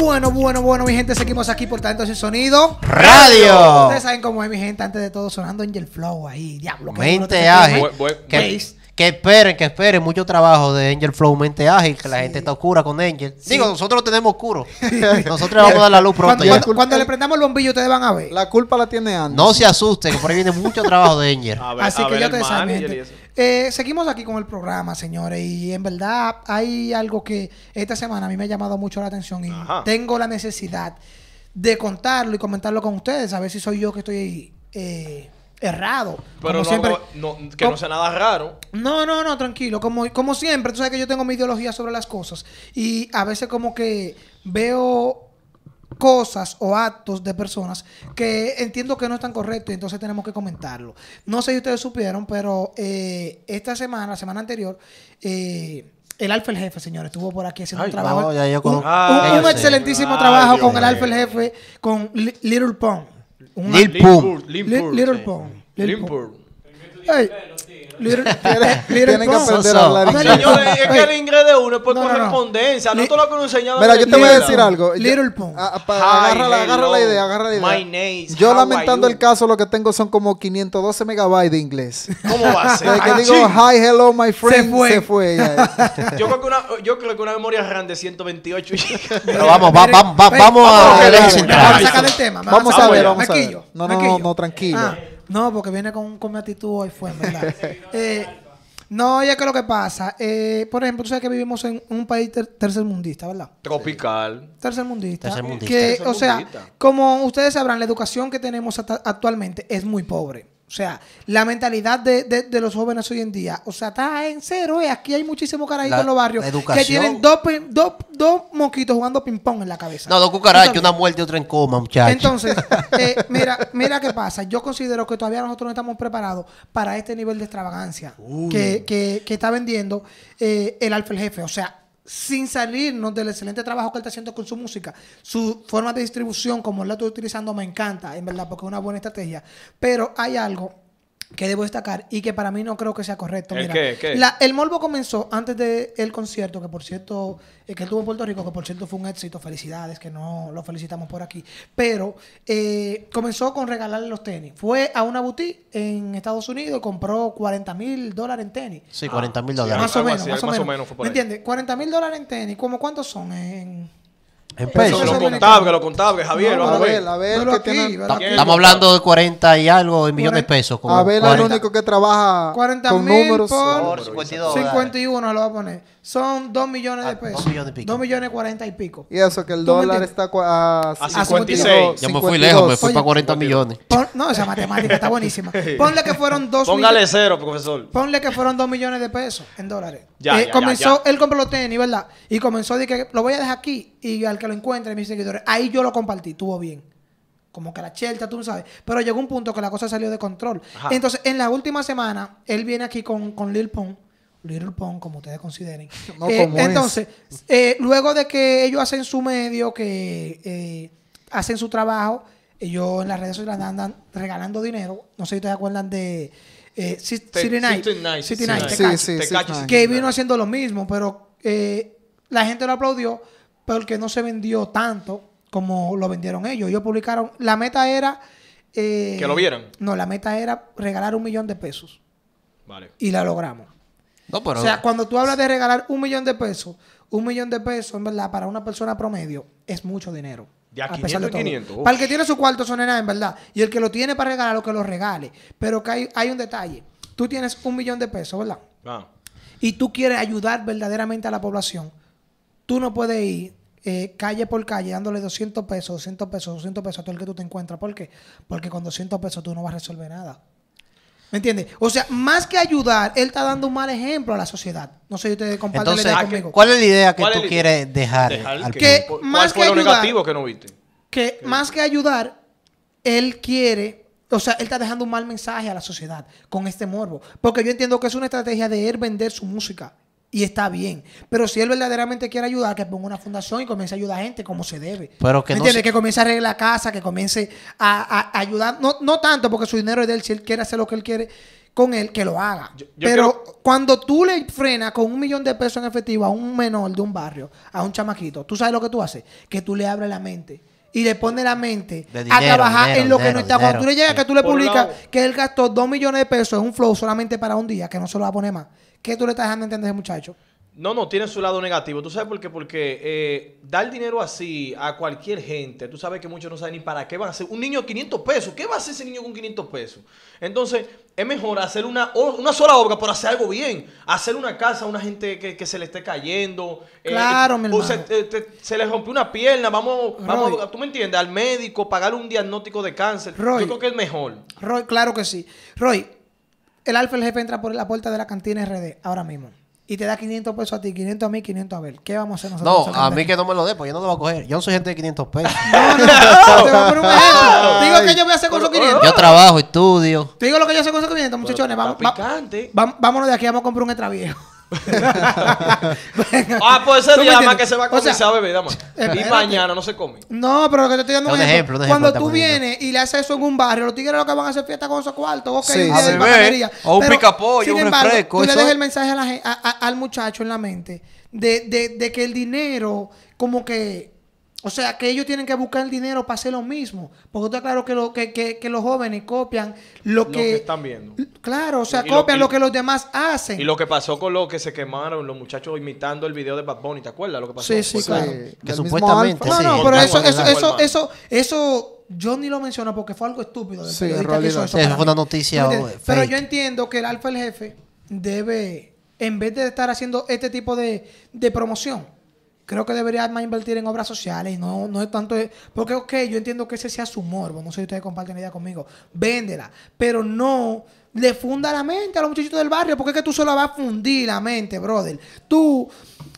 Bueno, bueno, bueno, mi gente, seguimos aquí por tanto Sonido. Radio. Ustedes saben cómo es mi gente, antes de todo, sonando Angel Flow ahí, diablo. Mente ágil. ¿eh? Que, esperen, que esperen, mucho trabajo de Angel Flow, mente ágil, que la gente está oscura con Angel. Digo, nosotros lo tenemos oscuro. Nosotros le vamos a dar la luz pronto. Cuando, le prendamos el bombillo, ustedes van a ver. La culpa la tiene Andy. No se asusten, que por ahí viene mucho trabajo de Angel. Así que yo te saben. Eh, seguimos aquí con el programa, señores, y en verdad hay algo que esta semana a mí me ha llamado mucho la atención y tengo la necesidad de contarlo y comentarlo con ustedes, a ver si soy yo que estoy eh, errado. Pero siempre. que no sea nada raro. No, no, no, tranquilo. Como, como siempre, tú sabes que yo tengo mi ideología sobre las cosas y a veces como que veo cosas o actos de personas que entiendo que no están correctos y entonces tenemos que comentarlo. No sé si ustedes supieron, pero eh, esta semana, la semana anterior, eh, el Alfa el Jefe, señores, estuvo por aquí haciendo un trabajo. Oh, un, ah, excelentísimo trabajo con el Alfa el Jefe, con Little Pong. Little Pong. Little Pong. Little Pong. Little, tienen, que aprender a hablar inglés. Señores, es que el inglés de uno es por no, correspondencia. No, no. no todo lo que uno enseña. Mira, yo te voy a decir algo. Little Pong. Agarra, la idea, agarra la idea. My name yo lamentando el caso, lo que tengo son como 512 megabytes de inglés. ¿Cómo va a ser? que ah, digo, hi, hello, my friend. Se fue. Se fue yo, creo que una, yo creo que una memoria RAM de 128 Pero vamos, vamos a... Vamos a sacar el tema. Vamos a ver, vamos a ver. No, no, no, tranquilo. Ah. No, porque viene con, con mi actitud hoy fue, verdad. eh, no, ya que lo que pasa, eh, por ejemplo, tú sabes que vivimos en un país tercermundista, ¿verdad? Tropical. Tercermundista. Que, tercermundista. o sea, como ustedes sabrán, la educación que tenemos actualmente es muy pobre. O sea, la mentalidad de, de, los jóvenes hoy en día, o sea, está en cero. Eh. Aquí hay muchísimos carajitos en los barrios que tienen dos, dos, dos mosquitos jugando ping-pong en la cabeza. No, dos cucarachas, una muerte y otra en coma, muchachos. Entonces, eh, mira, mira qué pasa. Yo considero que todavía nosotros no estamos preparados para este nivel de extravagancia que, que, está vendiendo eh, el alfa el jefe. O sea, sin salirnos del excelente trabajo que él está haciendo con su música. Su forma de distribución, como la estoy utilizando, me encanta, en verdad, porque es una buena estrategia. Pero hay algo que debo destacar y que para mí no creo que sea correcto. ¿El Mira, el Morbo comenzó antes del concierto, que por cierto, eh, que él tuvo en Puerto Rico, que por cierto fue un éxito, felicidades, que no lo felicitamos por aquí, pero eh, comenzó con regalarle los tenis. Fue a una boutique en Estados Unidos compró 40 mil dólares en tenis. Sí, 40 mil dólares. más, o menos, más, o menos, más, o menos, ¿Me entiendes? 40 mil dólares en tenis, ¿cómo cuántos son en... En pues, pesos. lo contable, lo contable, Javier. a ver. A ver, que tiene, Estamos hablando de 40 y algo de millones de pesos. Como ver es el único que trabaja con números. Por, por 51 lo va a poner. Son 2 millones de ah, pesos. 2 millones, 40 y pico. Y eso, que el dólar está a, 56. ya me fui lejos, me fui para 40 millones. no, esa matemática está buenísima. Ponle que fueron 2 Póngale cero, profesor. Ponle que fueron 2 millones de pesos en dólares. Eh, ya, ya, comenzó, ya, Él compró los tenis, ¿verdad? Y comenzó a decir que lo voy a dejar aquí. Y al que lo encuentre mis seguidores. Ahí yo lo compartí, estuvo bien. Como que la chelta, tú no sabes. Pero llegó un punto que la cosa salió de control. Entonces, en la última semana, él viene aquí con, Lil Pong. Lil Pong, como ustedes consideren. Eh, entonces, eh, luego de que ellos hacen su medio, que eh, hacen su trabajo, ellos en las redes sociales andan regalando dinero. No sé si ustedes acuerdan de City, City Night. City que vino haciendo lo mismo, pero la gente lo aplaudió que no se vendió tanto como lo vendieron ellos. Ellos publicaron, la meta era... Eh, que lo vieran. No, la meta era regalar un millón de pesos. Vale. Y la logramos. No, pero... O sea, cuando tú hablas de regalar un millón de pesos, un millón de pesos, en verdad, para una persona promedio, es mucho dinero. Ya, 500, 500. Para el que tiene su cuarto son nada, en verdad. Y el que lo tiene para regalar, lo que lo regale. Pero que hay, hay un detalle. Tú tienes un millón de pesos, ¿verdad? Ah. Y tú quieres ayudar verdaderamente a la población tú no puedes ir eh, calle por calle dándole 200 pesos, 200 pesos, 200 pesos a todo el que tú te encuentras. ¿Por qué? Porque con 200 pesos tú no vas a resolver nada. ¿Me entiendes? O sea, más que ayudar, él está dando un mal ejemplo a la sociedad. No sé si ustedes comparten la idea conmigo. ¿Cuál es la idea que tú quieres dejar? que, ¿cuál fue que lo negativo que no viste? Que más que ayudar, él quiere, o sea, él está dejando un mal mensaje a la sociedad con este morbo. Porque yo entiendo que es una estrategia de él vender su música. Y está bien. Pero si él verdaderamente quiere ayudar, que ponga una fundación y comience a ayudar a gente como se debe. Pero que no Que comience a arreglar casa, que comience a, ayudar. No, tanto porque su dinero es de él. Si él quiere hacer lo que él quiere con él, que lo haga. Pero cuando tú le frenas con un millón de pesos en efectivo a un menor de un barrio, a un chamaquito, ¿tú sabes lo que tú haces? Que tú le abres la mente y le pone la mente a trabajar en lo que no está. Cuando tú le llegas que tú le publicas que él gastó dos millones de pesos en un flow solamente para un día, que no se lo va a poner más. ¿Qué tú le estás dejando entender ese muchacho? No, no, tiene su lado negativo. ¿Tú sabes por qué? Porque eh, dar dinero así a cualquier gente, tú sabes que muchos no saben ni para qué van a hacer. Un niño de 500 pesos, ¿qué va a hacer ese niño con 500 pesos? Entonces, es mejor hacer una, una sola obra, por hacer algo bien. Hacer una casa a una gente que, se le esté cayendo. Eh, claro, mi Se, le rompió una pierna, vamos, vamos, tú me entiendes, al médico, pagar un diagnóstico de cáncer. Yo creo que es mejor. Roy, claro que sí. Roy, el alfa, el jefe, entra por la puerta de la cantina RD ahora mismo. Y te da 500 pesos a ti, 500 a mí, 500 a Abel. ¿Qué vamos a hacer nosotros? No, a mí que no me lo dé, pues yo no lo voy a coger. Yo no soy gente de 500 pesos. No, no, un digo que yo voy a hacer con esos 500. Yo trabajo, estudio. digo lo que yo sé con esos 500, muchachones. Vamos, picante vámonos de aquí, vamos a comprar un extra viejo ah, pues ese día más que se va a comer eh, Y mañana no se come. No, pero lo que te estoy dando es un ejemplo. cuando tú vienes y le haces eso en un barrio, los tigres lo que van a hacer fiesta con esos cuartos. Ok, sí. a beber, o un picapollo, un refresco. Tú le dejas el mensaje al muchacho en la mente de que el dinero, como que o sea, que ellos tienen que buscar el dinero para hacer lo mismo. Porque está claro que, lo, que, que, que los jóvenes copian lo, lo que, están viendo. Claro, o sea, copian lo que, los demás hacen. Y lo que pasó con lo que se quemaron, los muchachos imitando el video de Bad Bunny, ¿te acuerdas lo que pasó? Sí, sí, pues claro. Que, supuestamente. No, no, pero eso, eso, eso, eso, yo ni lo menciono porque fue algo estúpido. sí, periodista que eso. una noticia. pero yo entiendo que el alfa, el jefe, debe, en vez de estar haciendo este tipo de, de promoción creo que debería más invertir en obras sociales, no, no es tanto... Eh, porque, ok, yo entiendo que ese sea su morbo, no sé si ustedes comparten la idea conmigo, véndela, pero no le funda la mente a los muchachitos del barrio, porque es que tú solo vas a fundir la mente, brother. Tú,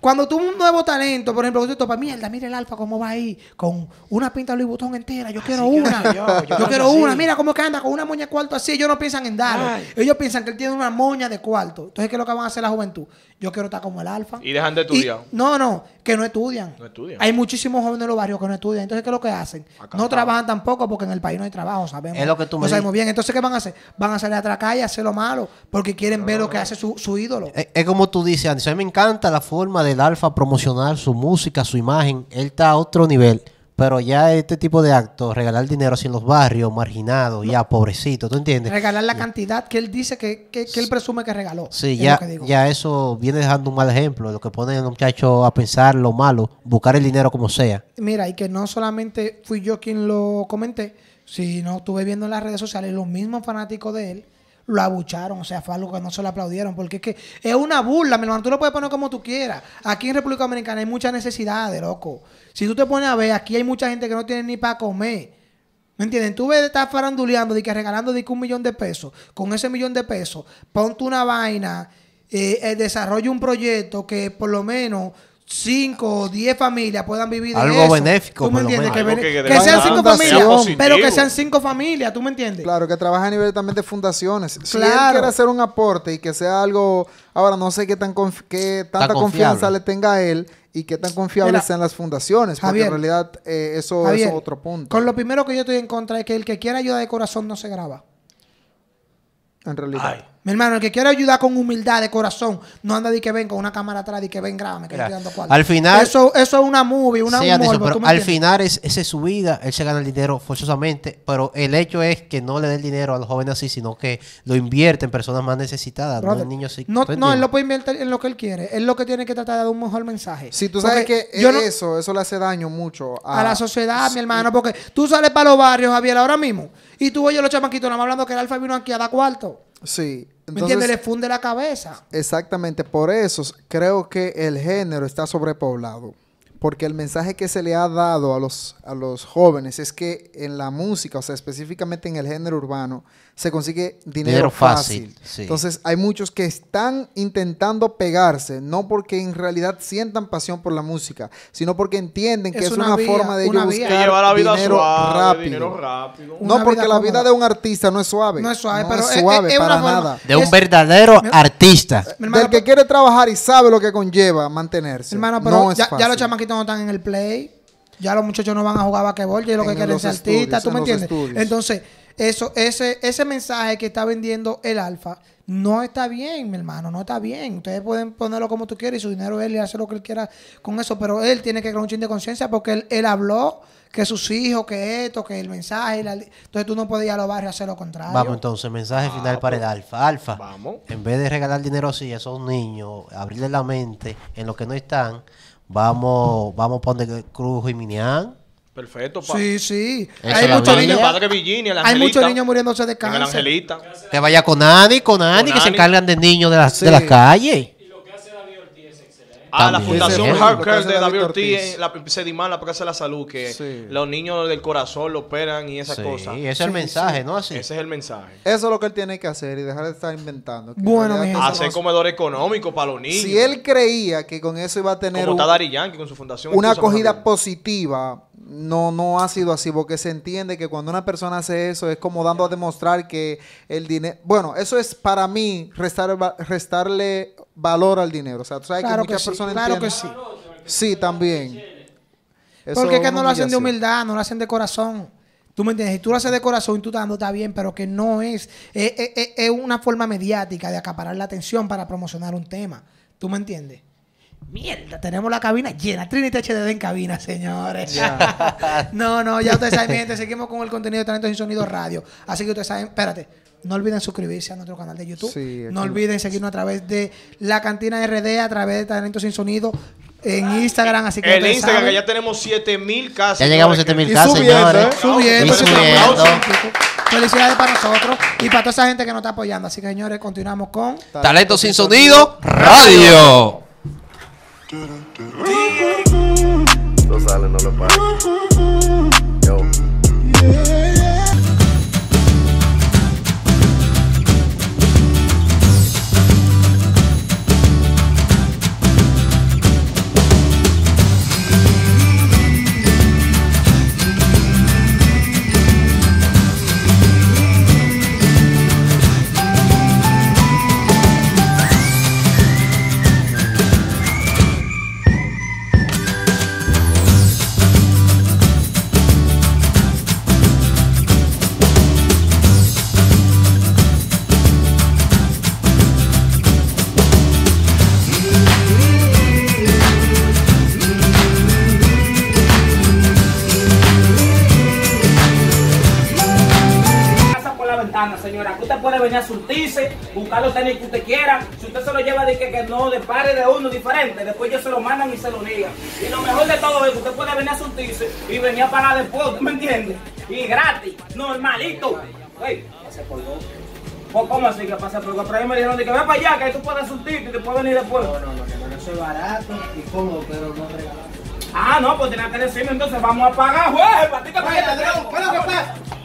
cuando tú un nuevo talento, por ejemplo, tú topas, mierda, mira el alfa cómo va ahí, con una pinta Luis botón entera, yo ah, quiero una, yo, quiero una, mira cómo que anda con una moña de cuarto así, ellos no piensan en darlo ellos piensan que él tiene una moña de cuarto, entonces ¿qué es lo que van a hacer la juventud? Yo quiero estar como el alfa. Y dejan de estudiar. no, no, que no estudian. No estudian. Hay muchísimos jóvenes en los barrios que no estudian, entonces ¿qué es lo que hacen? No trabajan tampoco porque en el país no hay trabajo, sabemos. Es lo que tú me sabemos bien, entonces ¿qué van a hacer? Van a salir a la calle a hacer lo malo porque quieren ver lo que hace su, ídolo. Es, como tú dices, Andy, a mí me encanta la forma de el Alfa promocionar su música, su imagen, él está a otro nivel. Pero ya este tipo de actos, regalar dinero así en los barrios, marginados, ya pobrecito, ¿tú entiendes? Regalar la cantidad que él dice que, que, él presume que regaló. Sí, ya, ya eso viene dejando un mal ejemplo, lo que pone a los muchachos a pensar lo malo, buscar el dinero como sea. Mira, y que no solamente fui yo quien lo comenté, sino estuve viendo en las redes sociales los mismos fanáticos de él lo abucharon. O sea, fue algo que no se lo aplaudieron. Porque es que es una burla, mi hermano. Tú lo puedes poner como tú quieras. Aquí en República Dominicana hay muchas necesidades, loco. Si tú te pones a ver, aquí hay mucha gente que no tiene ni para comer. ¿Me entienden? Tú ves de estar faranduleando, y que regalando de un millón de pesos. Con ese millón de pesos, ponte una vaina, eh, eh un proyecto que por lo menos 5 o diez familias puedan vivir de algo benéfico tú me entiendes que, sean cinco familias pero que sean cinco familias tú me entiendes claro que trabaja a nivel también de fundaciones si él quiere hacer un aporte y que sea algo ahora no sé qué tan qué tanta confianza le tenga a él y qué tan confiables sean las fundaciones porque en realidad eh, eso es otro punto con lo primero que yo estoy en contra es que el que quiera ayuda de corazón no se graba en realidad mi hermano, el que quiere ayudar con humildad de corazón, no anda de que venga con una cámara atrás y que venga grave, que estoy dando Al final. Eso, eso es una movie, una un pero Al final, es, esa es su vida. Él se gana el dinero forzosamente, pero el hecho es que no le dé el dinero a los jóvenes así, sino que lo invierte en personas más necesitadas, no niños No, él lo puede invertir en lo que él quiere. él lo que tiene que tratar de dar un mejor mensaje. Si tú sabes que eso, eso le hace daño mucho a, la sociedad, mi hermano, porque tú sales para los barrios, Javier, ahora mismo, y tú oyes los chamaquitos, nada más hablando que el alfa vino aquí a dar cuarto. Sí. Entonces, ¿Me Le funde la cabeza. Exactamente. Por eso creo que el género está sobrepoblado. Porque el mensaje que se le ha dado a los, a los jóvenes es que en la música, o sea, específicamente en el género urbano, se consigue dinero, fácil. Entonces hay muchos que están intentando pegarse, no porque en realidad sientan pasión por la música, sino porque entienden que es, una, forma de ellos buscar la vida dinero, rápido. No, porque la vida de un artista no es suave. No es suave, para nada. De un verdadero artista. Del que quiere trabajar y sabe lo que conlleva mantenerse. Hermano, ya, los chamaquitos no están en el play. Ya los muchachos no van a jugar basquetbol, ya lo que quieren es artistas, ¿tú me entiendes? Entonces, eso, ese, ese mensaje que está vendiendo el Alfa no está bien, mi hermano, no está bien. Ustedes pueden ponerlo como tú quieras y su dinero él y hacer lo que él quiera con eso, pero él tiene que crear un chin de conciencia porque él, habló que sus hijos, que esto, que el mensaje. entonces tú no podías a los barrios hacer lo contrario. Vamos entonces, mensaje final ah, para el pues, Alfa. Alfa, en vez de regalar dinero así a esos niños, abrirle la mente en lo que no están, Vamos, vamos a poner Cruz y minian Perfecto, Sí, sí. hay muchos niños. hay muchos niños muriéndose de cáncer. Que vaya con nadie con nadie que se encargan de niños de las, de las calles. Ah, la Fundación de David Ortiz, la mala la Casa de la Salud, que los niños del corazón lo operan y esas cosas. Y ese es el mensaje, ¿no? Así. Ese es el mensaje. Eso es lo que él tiene que hacer y dejar de estar inventando. Bueno, hacer comedor económico para los niños. Si él creía que con eso iba a tener una acogida positiva, no, no ha sido así, porque se entiende que cuando una persona hace eso es como dando a demostrar que el dinero, bueno, eso es para mí restarle valor al dinero. O sea, tú sabes claro que, muchas sí, personas claro que sí. Sí, también. porque que no lo hacen de humildad, no lo hacen de corazón. Tú me entiendes, si tú lo haces de corazón y tú estás dando, está bien, pero que no es, es, es, es una forma mediática de acaparar la atención para promocionar un tema. ¿Tú me entiendes? Mierda, tenemos la cabina llena. Trinity HDD en cabina, señores. no, no, ya ustedes saben, gente, seguimos con el contenido de Talentos Sin Sonido Radio. Así que ustedes saben, espérate, no olviden suscribirse a nuestro canal de YouTube. no olviden seguirnos a través de la cantina RD, a través de Talentos Sin Sonido. En ah, Instagram, así que. En Instagram, que ya tenemos 7000 casas. Ya llegamos a 7000 casas, señores. ¿eh? Subiendo, subiendo. Felicidades para nosotros y para toda esa gente que nos está apoyando. Así que, señores, continuamos con. Talentos Talento sin, Sonido radio. Los Island on the bike. Yo. Yeah. buscar los tenis que usted quiera. Si usted se lo lleva, de que, que no, de pare de uno diferente. Después yo se lo mandan y se lo niegan. Y lo mejor de todo es que usted puede venir a surtirse y venir a pagar después, ¿me entiende? Y gratis, normalito. Hey, se colgó. ¿Cómo así que pasa? Porque otra vez me dijeron de que ve para allá, que ahí tú puedes surtirte y te puedes venir después. No, no, no, no, no, es barato y cómodo, pero no regalado. Ah, no, pues tenía que decirme, entonces vamos a pagar, juez, para ti que ladrón, ¿qué